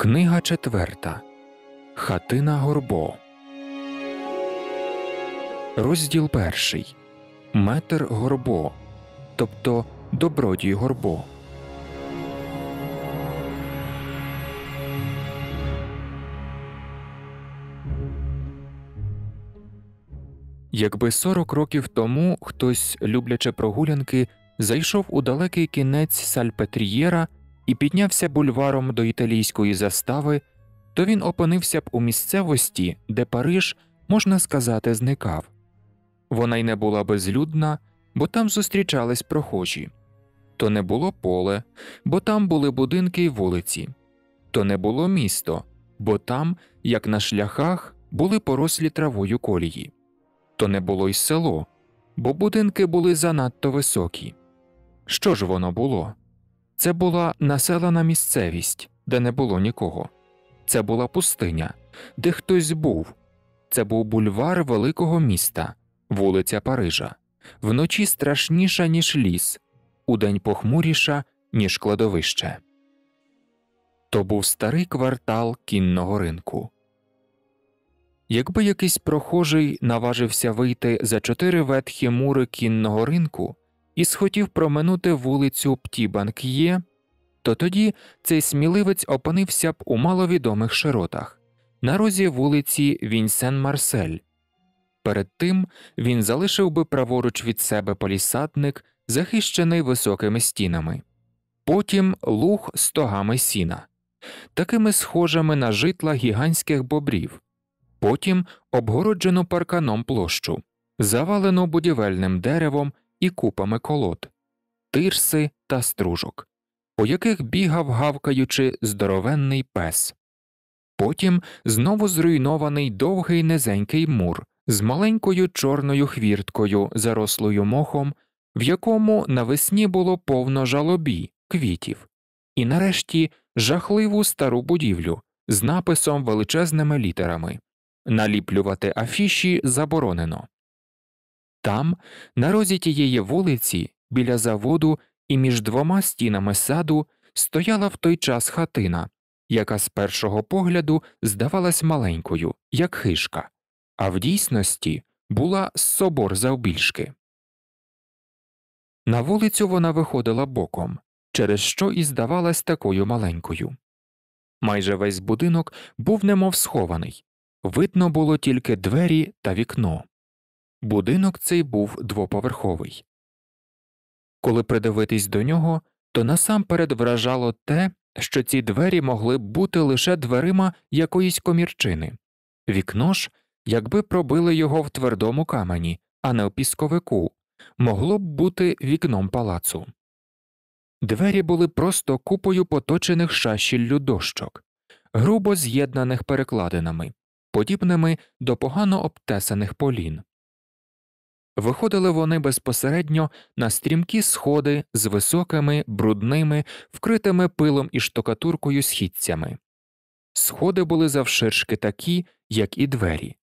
Книга четверта Хатина Горбо. Розділ перший Метр Горбо. Тобто Добродій Горбо. Якби сорок років тому хтось, любляче прогулянки, зайшов у далекий кінець Сальпетрієра – і піднявся бульваром до італійської застави, то він опинився б у місцевості, де Париж, можна сказати, зникав. Вона й не була безлюдна, бо там зустрічались прохожі. То не було поле, бо там були будинки й вулиці, то не було місто, бо там, як на шляхах, були порослі травою колії, то не було й село, бо будинки були занадто високі. Що ж воно було? Це була населена місцевість, де не було нікого. Це була пустиня, де хтось був. Це був бульвар великого міста, вулиця Парижа, вночі страшніша, ніж ліс, удень похмуріша, ніж кладовище. То був старий квартал кінного ринку. Якби якийсь прохожий наважився вийти за чотири ветхі мури кінного ринку, і схотів проминути вулицю Птібанк'є, то тоді цей сміливець опинився б у маловідомих широтах на розі вулиці Вінсен Марсель. Перед тим він залишив би праворуч від себе полісадник, захищений високими стінами, потім луг з тогами сіна, такими схожими на житла гігантських бобрів, потім обгороджену парканом площу, завалену будівельним деревом і купами колод, тирси та стружок, по яких бігав, гавкаючи, здоровенний пес. Потім знову зруйнований довгий низенький мур з маленькою чорною хвірткою, зарослою мохом, в якому навесні було повно жалобі, квітів, і нарешті жахливу стару будівлю з написом величезними літерами наліплювати афіші заборонено. Там, на розі тієї вулиці, біля заводу і між двома стінами саду, стояла в той час хатина, яка з першого погляду здавалась маленькою, як хишка, а в дійсності була собор завбільшки. На вулицю вона виходила боком, через що і здавалась такою маленькою. Майже весь будинок був немов схований видно було тільки двері та вікно. Будинок цей був двоповерховий. Коли придивитись до нього, то насамперед вражало те, що ці двері могли б бути лише дверима якоїсь комірчини, вікно ж, якби пробили його в твердому камені, а не в пісковику, могло б бути вікном палацу. Двері були просто купою поточених шащіллю дощок, грубо з'єднаних перекладинами, подібними до погано обтесаних полін. Виходили вони безпосередньо на стрімкі сходи з високими, брудними, вкритими пилом і штукатуркою східцями. Сходи були завширшки такі, як і двері,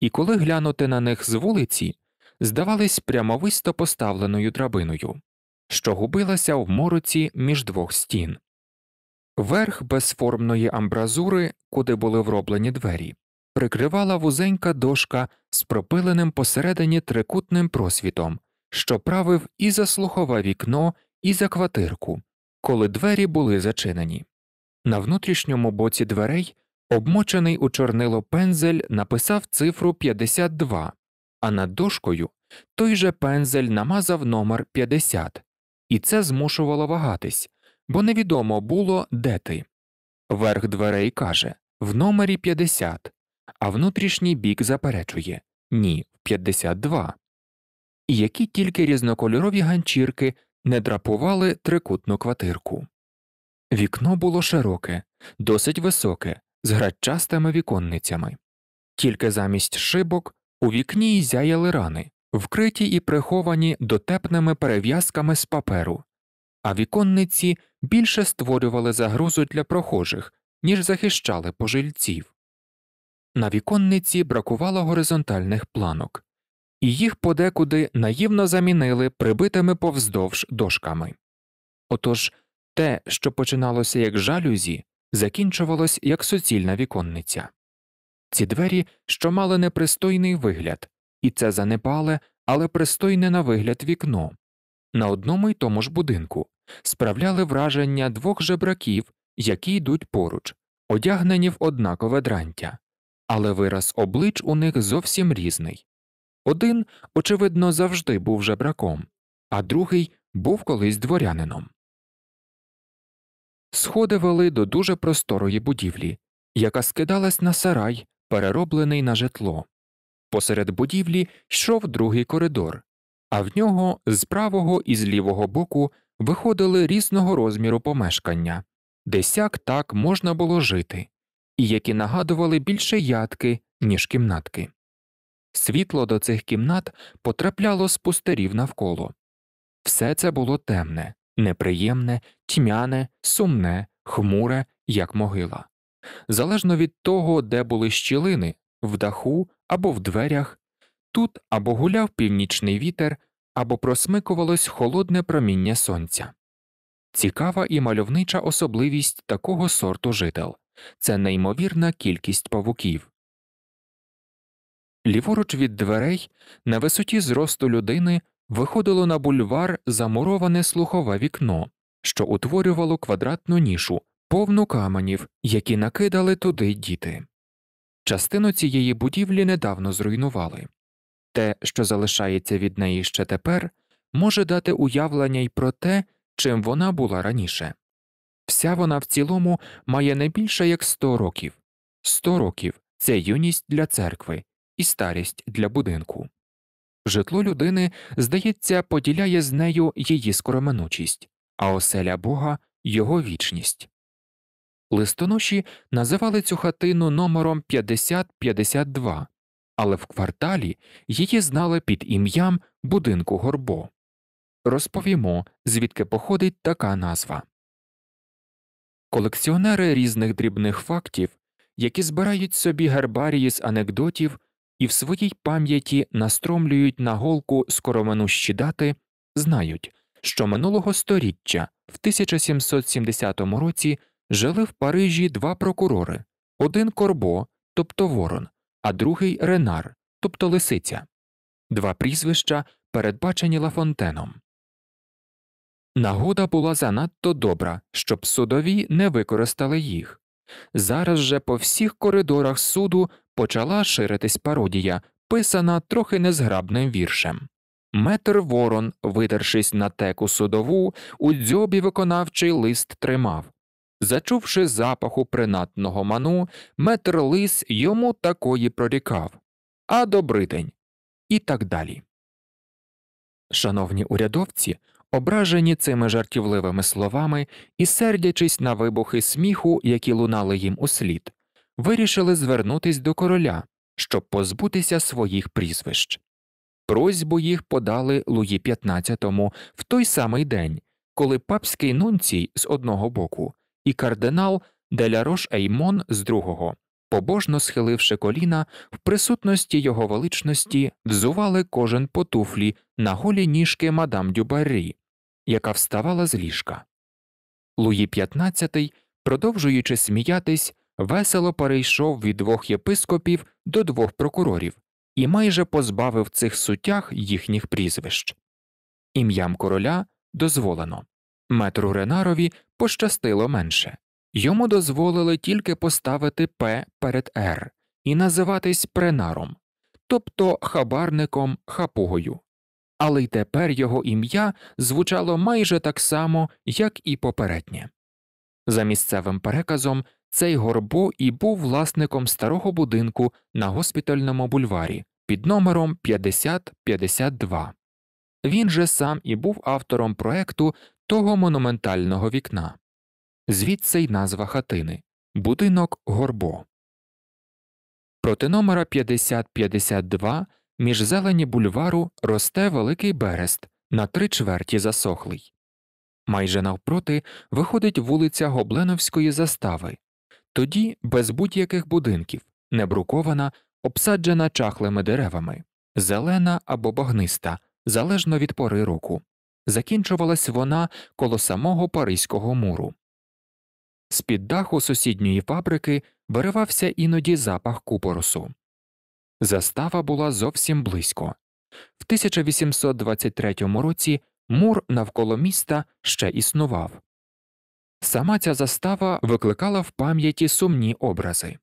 і коли глянути на них з вулиці, здавались прямовисто поставленою драбиною, що губилася в мороці між двох стін. Верх безформної амбразури, куди були вроблені двері, прикривала вузенька дошка з пропиленим посередині трикутним просвітом, що правив і за слухове вікно, і за квартирку, коли двері були зачинені. На внутрішньому боці дверей, обмочений у чорнило пензель, написав цифру 52, а над дошкою той же пензель намазав номер 50, і це змушувало вагатись, бо невідомо було, де ти. Верх дверей каже в номері 50, а внутрішній бік заперечує ні 52. І які тільки різнокольорові ганчірки не драпували трикутну квартирку. Вікно було широке, досить високе, з градчастими віконницями, тільки замість шибок у вікні зяяли рани, вкриті і приховані дотепними перев'язками з паперу, а віконниці більше створювали загрозу для прохожих, ніж захищали пожильців. На віконниці бракувало горизонтальних планок, і їх подекуди наївно замінили прибитими повздовж дошками. Отож те, що починалося як жалюзі, закінчувалось як суцільна віконниця. Ці двері, що мали непристойний вигляд, і це занепале, але пристойне на вигляд вікно на одному й тому ж будинку справляли враження двох жебраків, які йдуть поруч, одягнені в однакове дрантя але вираз облич у них зовсім різний. Один, очевидно, завжди був жебраком, а другий був колись дворянином. Сходи вели до дуже просторої будівлі, яка скидалась на сарай, перероблений на житло. Посеред будівлі йшов другий коридор, а в нього з правого і з лівого боку виходили різного розміру помешкання, де сяк так можна було жити, і які нагадували більше ядки, ніж кімнатки. Світло до цих кімнат потрапляло з пустирів навколо. Все це було темне, неприємне, тьмяне, сумне, хмуре, як могила. Залежно від того, де були щілини, в даху або в дверях, тут або гуляв північний вітер, або просмикувалось холодне проміння сонця. Цікава і мальовнича особливість такого сорту жител це неймовірна кількість павуків. Ліворуч від дверей на висоті зросту людини виходило на бульвар замуроване слухове вікно, що утворювало квадратну нішу, повну каменів, які накидали туди діти. Частину цієї будівлі недавно зруйнували. Те, що залишається від неї ще тепер, може дати уявлення й про те, чим вона була раніше. Вся вона в цілому має не більше як сто років. сто років це юність для церкви і старість для будинку. Житло людини, здається, поділяє з нею її скороминучість, а оселя Бога його вічність. Листоноші називали цю хатину номером 5052, але в кварталі її знали під ім'ям будинку горбо. Розповімо, звідки походить така назва колекціонери різних дрібних фактів, які збирають собі гербарії з анекдотів і в своїй пам'яті настромлюють на голку скороминущі дати, знають, що минулого століття в 1770 році жили в Парижі два прокурори один Корбо, тобто Ворон, а другий Ренар, тобто Лисиця, два прізвища, передбачені Лафонтеном. Нагода була занадто добра, щоб судові не використали їх. Зараз же по всіх коридорах суду почала ширитись пародія, писана трохи незграбним віршем. Метр Ворон, видершись на теку судову, у дзьобі виконавчий лист тримав. Зачувши запаху принатного ману, метр лис йому такої прорікав А добридень. І так далі. Шановні урядовці, Ображені цими жартівливими словами і сердячись на вибухи сміху, які лунали їм услід, вирішили звернутись до короля, щоб позбутися своїх прізвищ. Просьбу їх подали Луї XV в той самий день, коли папський нунцій з одного боку і кардинал Делярош Еймон з другого, побожно схиливши коліна в присутності його величності, взували кожен по туфлі на голі ніжки мадам Дюбаррі яка вставала з ліжка. Луї XV, продовжуючи сміятись, весело перейшов від двох єпископів до двох прокурорів і майже позбавив цих сутях їхніх прізвищ. Ім'ям короля дозволено. Метру Ренарові пощастило менше йому дозволили тільки поставити П перед Р і називатись пренаром, тобто хабарником хапугою але й тепер його ім'я звучало майже так само, як і попереднє. За місцевим переказом, цей горбо і був власником старого будинку на госпітальному бульварі під номером 5052. Він же сам і був автором проекту того монументального вікна, звідси й назва хатини Будинок Горбо. Проти номера 5052 між зелені бульвару росте великий берест на три чверті засохлий. Майже навпроти виходить вулиця Гобленовської застави, тоді без будь-яких будинків, небрукована, обсаджена чахлими деревами, зелена або багниста, залежно від пори року. Закінчувалась вона коло самого Паризького муру. З під даху сусідньої фабрики виривався іноді запах купоросу. Застава була зовсім близько. В 1823 році мур навколо міста ще існував. Сама ця застава викликала в пам'яті сумні образи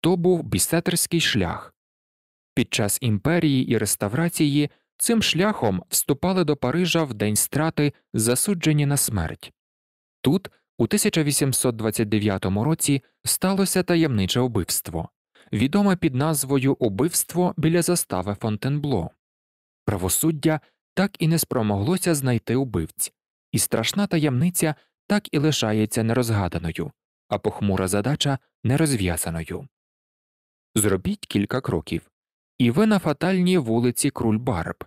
то був бісетерський шлях. Під час імперії і реставрації цим шляхом вступали до Парижа в день страти, засуджені на смерть. Тут, у 1829 році, сталося таємниче вбивство відома під назвою Убивство біля застави Фонтенбло. Правосуддя так і не спромоглося знайти убивць, і страшна таємниця так і лишається нерозгаданою, а похмура задача нерозв'язаною. Зробіть кілька кроків, і ви на фатальній вулиці Крульбарб,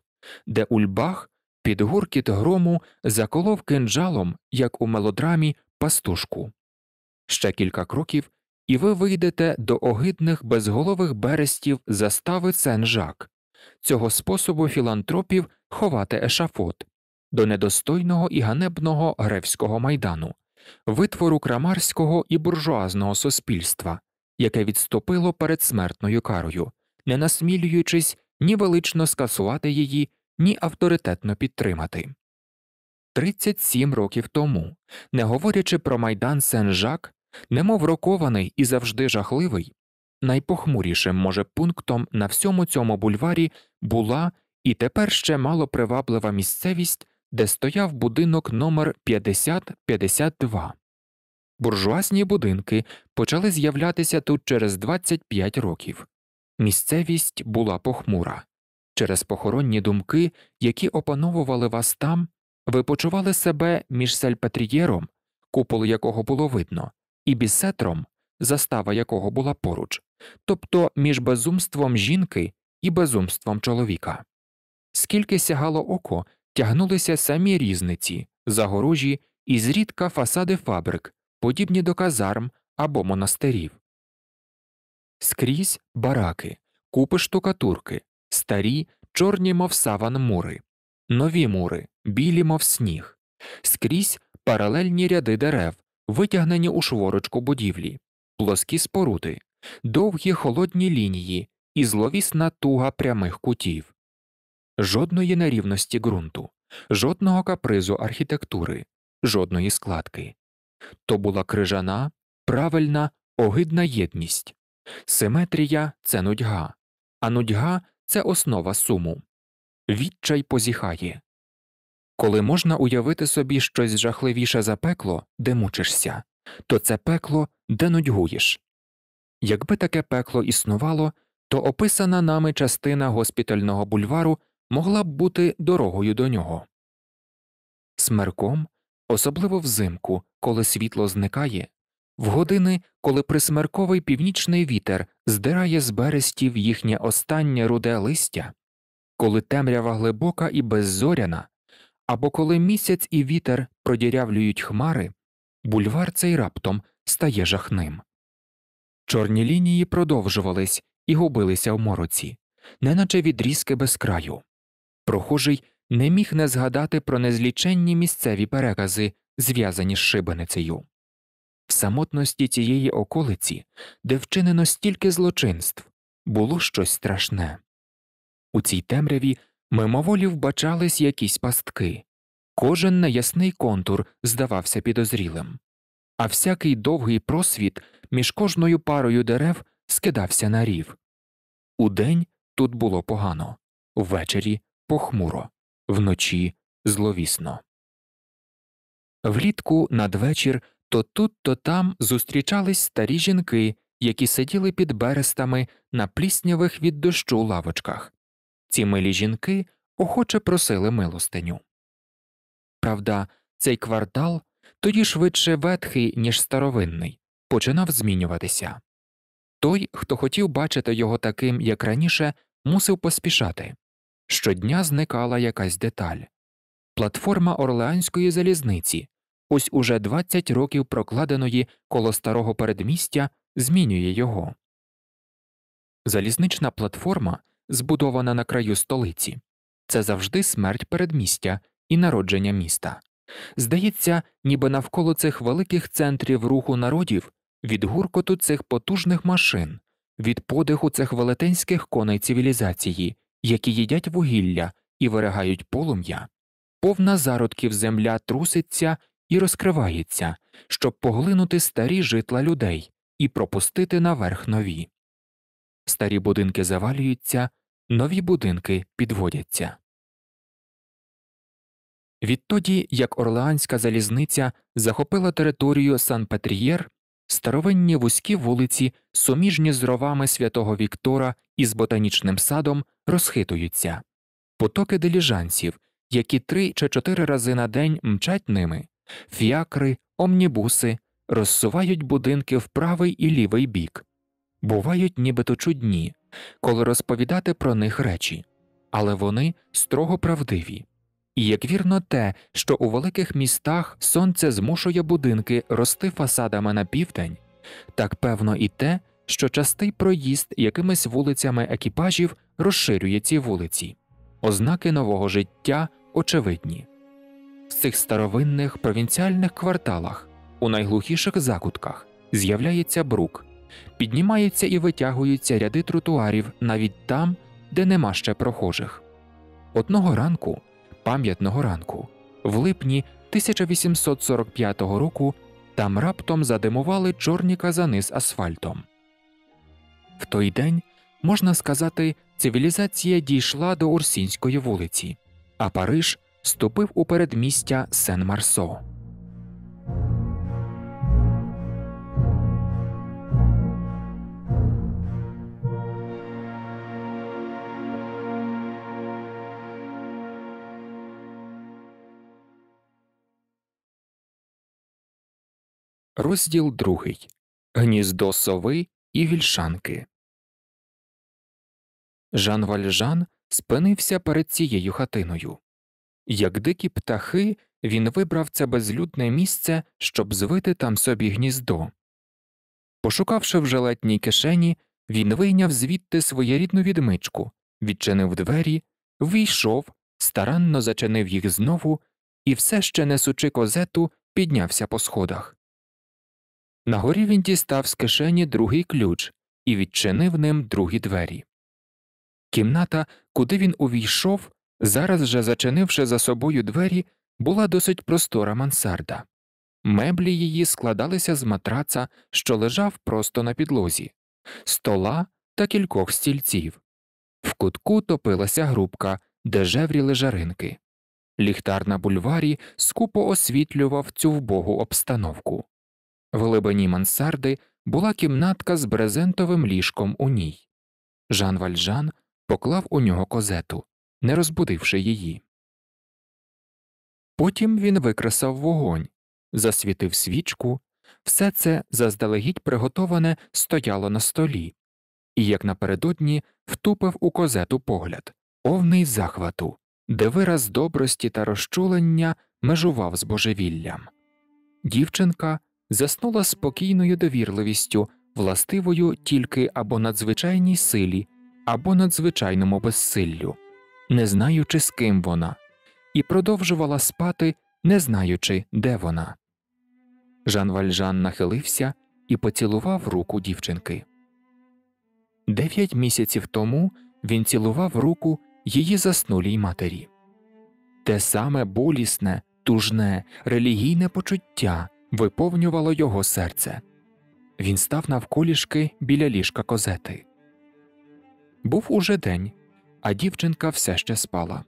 де Ульбах під гуркіт грому заколов кинджалом, як у мелодрамі, пастушку. Ще кілька кроків і ви вийдете до огидних безголових берестів застави Сен-Жак, цього способу філантропів ховати ешафот, до недостойного і ганебного гревського майдану, витвору крамарського і буржуазного суспільства, яке відступило перед смертною карою, не насмілюючись ні велично скасувати її, ні авторитетно підтримати. 37 років тому, не говорячи про майдан Сен-Жак, немов рокований і завжди жахливий, найпохмурішим, може, пунктом на всьому цьому бульварі була і тепер ще мало приваблива місцевість, де стояв будинок номер 5052. Буржуазні будинки почали з'являтися тут через 25 років. Місцевість була похмура. Через похоронні думки, які опановували вас там, ви почували себе між сельпетрієром, купол якого було видно, і бісетром, застава якого була поруч, тобто між безумством жінки і безумством чоловіка. Скільки сягало око, тягнулися самі різниці, загорожі і зрідка фасади фабрик, подібні до казарм або монастирів. Скрізь бараки, купи штукатурки, старі, чорні, мов саван мури, нові мури, білі, мов сніг, скрізь паралельні ряди дерев, витягнені у шворочку будівлі, плоскі споруди, довгі холодні лінії і зловісна туга прямих кутів, жодної нерівності ґрунту, жодного капризу архітектури, жодної складки. То була крижана, правильна, огидна єдність. Симетрія це нудьга, а нудьга це основа суму. Відчай позіхає, коли можна уявити собі щось жахливіше за пекло, де мучишся, то це пекло, де нудьгуєш. Якби таке пекло існувало, то описана нами частина госпітального бульвару могла б бути дорогою до нього. Смерком, особливо взимку, коли світло зникає, в години, коли присмерковий північний вітер здирає з берестів їхнє останнє руде листя, коли темрява глибока і беззоряна, або коли місяць і вітер продірявлюють хмари, бульвар цей раптом стає жахним. Чорні лінії продовжувались і губилися в мороці, неначе відрізки без краю. Прохожий не міг не згадати про незліченні місцеві перекази, зв'язані з шибеницею. В самотності цієї околиці, де вчинено стільки злочинств, було щось страшне. У цій темряві Мимоволі вбачались якісь пастки, кожен неясний контур здавався підозрілим, а всякий довгий просвіт між кожною парою дерев скидався на рів. Удень тут було погано, ввечері похмуро, вночі зловісно. Влітку надвечір то тут, то там зустрічались старі жінки, які сиділи під берестами на пліснявих від дощу лавочках ці милі жінки охоче просили милостиню. Правда, цей квартал тоді швидше ветхий, ніж старовинний, починав змінюватися. Той, хто хотів бачити його таким, як раніше, мусив поспішати. Щодня зникала якась деталь. Платформа Орлеанської залізниці, ось уже 20 років прокладеної коло старого передмістя, змінює його. Залізнична платформа збудована на краю столиці це завжди смерть передмістя і народження міста. Здається, ніби навколо цих великих центрів руху народів, від гуркоту цих потужних машин, від подиху цих велетенських коней цивілізації, які їдять вугілля і виригають полум'я, повна зародків земля труситься і розкривається, щоб поглинути старі житла людей і пропустити наверх нові. Старі будинки завалюються, нові будинки підводяться. Відтоді як Орлеанська залізниця захопила територію Сан Петрієр, старовинні вузькі вулиці, суміжні з ровами святого Віктора і з ботанічним садом, розхитуються, потоки диліжанців, які три чи чотири рази на день мчать ними, фіакри, омнібуси розсувають будинки в правий і лівий бік, бувають нібито чудні коли розповідати про них речі, але вони строго правдиві. І як вірно те, що у великих містах сонце змушує будинки рости фасадами на південь, так певно і те, що частий проїзд якимись вулицями екіпажів розширює ці вулиці, ознаки нового життя очевидні. В цих старовинних провінціальних кварталах, у найглухіших закутках, з'являється брук, Піднімаються і витягуються ряди тротуарів навіть там, де нема ще прохожих. Одного ранку, пам'ятного ранку, в липні 1845 року там раптом задимували чорні казани з асфальтом. В той день, можна сказати, цивілізація дійшла до Урсінської вулиці, а Париж ступив у передмістя Сен Марсо. Розділ другий Гніздо сови і вільшанки. Жан Вальжан спинився перед цією хатиною. Як дикі птахи, він вибрав це безлюдне місце, щоб звити там собі гніздо. Пошукавши в жилетній кишені, він вийняв звідти своєрідну відмичку, відчинив двері, війшов, старанно зачинив їх знову і все ще несучи козету, піднявся по сходах. Нагорі він дістав з кишені другий ключ і відчинив ним другі двері. Кімната, куди він увійшов, зараз же зачинивши за собою двері, була досить простора мансарда. Меблі її складалися з матраца, що лежав просто на підлозі, стола та кількох стільців. В кутку топилася грубка, де жевріли жаринки. Ліхтар на бульварі скупо освітлював цю вбогу обстановку. В глибині мансарди була кімнатка з брезентовим ліжком у ній. Жан Вальжан поклав у нього козету, не розбудивши її. Потім він викресав вогонь, засвітив свічку, все це заздалегідь приготоване стояло на столі, і, як напередодні, втупив у козету погляд, повний захвату, де вираз добрості та розчулення межував з божевіллям. Дівчинка заснула спокійною довірливістю, властивою тільки або надзвичайній силі, або надзвичайному безсиллю, не знаючи, з ким вона, і продовжувала спати, не знаючи, де вона. Жан Вальжан нахилився і поцілував руку дівчинки. Дев'ять місяців тому він цілував руку її заснулій матері. Те саме болісне, тужне, релігійне почуття виповнювало його серце. Він став навколішки біля ліжка козети. Був уже день, а дівчинка все ще спала.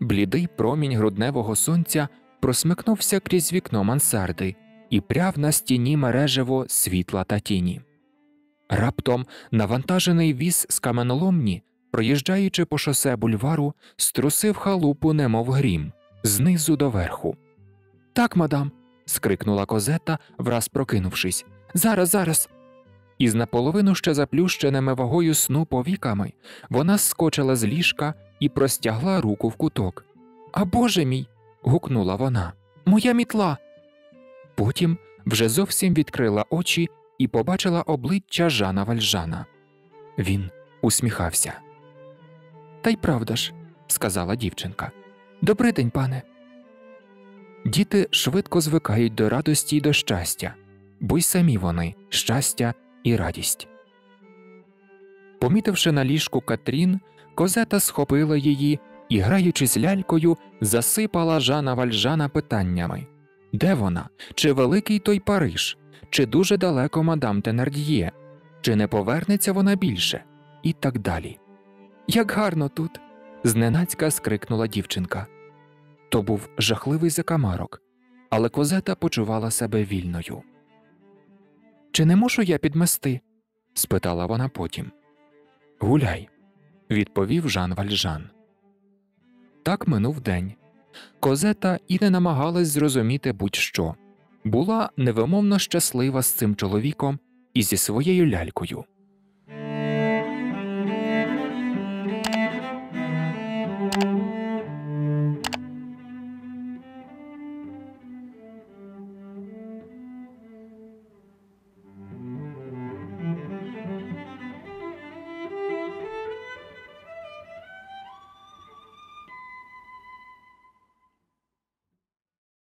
Блідий промінь грудневого сонця просмикнувся крізь вікно мансарди і пряв на стіні мережево світла та тіні. Раптом навантажений віз з каменоломні, проїжджаючи по шосе бульвару, струсив халупу, немов грім, знизу до верху. Так, мадам, скрикнула козета, враз прокинувшись. Зараз, зараз. Із наполовину ще заплющеними вагою сну повіками вона скочила з ліжка і простягла руку в куток. А Боже мій. гукнула вона. Моя мітла. Потім вже зовсім відкрила очі і побачила обличчя Жана Вальжана. Він усміхався. Та й правда ж, сказала дівчинка. «Добрий день, пане. Діти швидко звикають до радості і до щастя, бо й самі вони щастя і радість. Помітивши на ліжку Катрін, козета схопила її і, граючи з лялькою, засипала Жана Вальжана питаннями Де вона? Чи великий той Париж, чи дуже далеко мадам Тенардіє, чи не повернеться вона більше? І так далі. Як гарно тут. зненацька скрикнула дівчинка. То був жахливий закамарок, але козета почувала себе вільною. Чи не мушу я підмести? спитала вона потім. Гуляй, відповів Жан Вальжан. Так минув день. Козета і не намагалась зрозуміти будь що була невимовно щаслива з цим чоловіком і зі своєю лялькою.